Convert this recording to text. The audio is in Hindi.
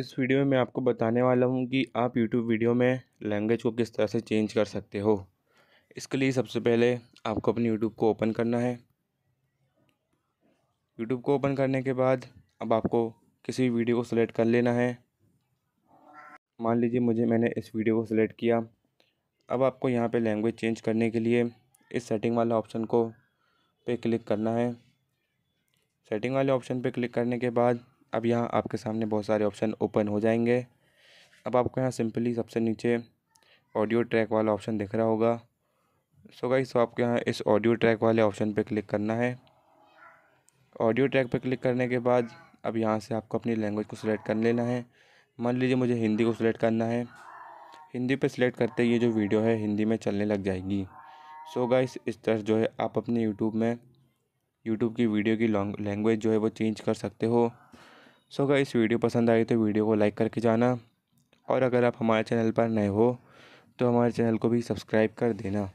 इस वीडियो में मैं आपको बताने वाला हूँ कि आप यूट्यूब वीडियो में लैंग्वेज को किस तरह से चेंज कर सकते हो इसके लिए सबसे पहले आपको अपने यूट्यूब को ओपन करना है यूट्यूब को ओपन करने के बाद अब आपको किसी भी वीडियो को सिलेक्ट कर लेना है मान लीजिए मुझे मैंने इस वीडियो को सिलेक्ट किया अब आपको यहाँ पे लैंग्वेज चेंज करने के लिए इस सेटिंग वाला ऑप्शन को पे क्लिक करना है सेटिंग वाले ऑप्शन पे क्लिक करने के बाद अब यहाँ आपके सामने बहुत सारे ऑप्शन ओपन हो जाएंगे अब आपको यहाँ सिंपली सबसे नीचे ऑडियो ट्रैक वाला ऑप्शन दिख रहा होगा सो गाइस तो आपको यहाँ इस ऑडियो ट्रैक वाले ऑप्शन पर क्लिक करना है ऑडियो ट्रैक पर क्लिक करने के बाद अब यहाँ से आपको अपनी लैंग्वेज को सिलेक्ट कर लेना है मान लीजिए मुझे हिंदी को सिलेक्ट करना है हिंदी पर सिलेक्ट करते ये जो वीडियो है हिंदी में चलने लग जाएगी सो so गाइस इस तरह जो है आप अपने यूट्यूब में यूट्यूब की वीडियो की लैंग्वेज जो है वो चेंज कर सकते हो सो अगर इस वीडियो पसंद आई तो वीडियो को लाइक करके जाना और अगर आप हमारे चैनल पर नए हो तो हमारे चैनल को भी सब्सक्राइब कर देना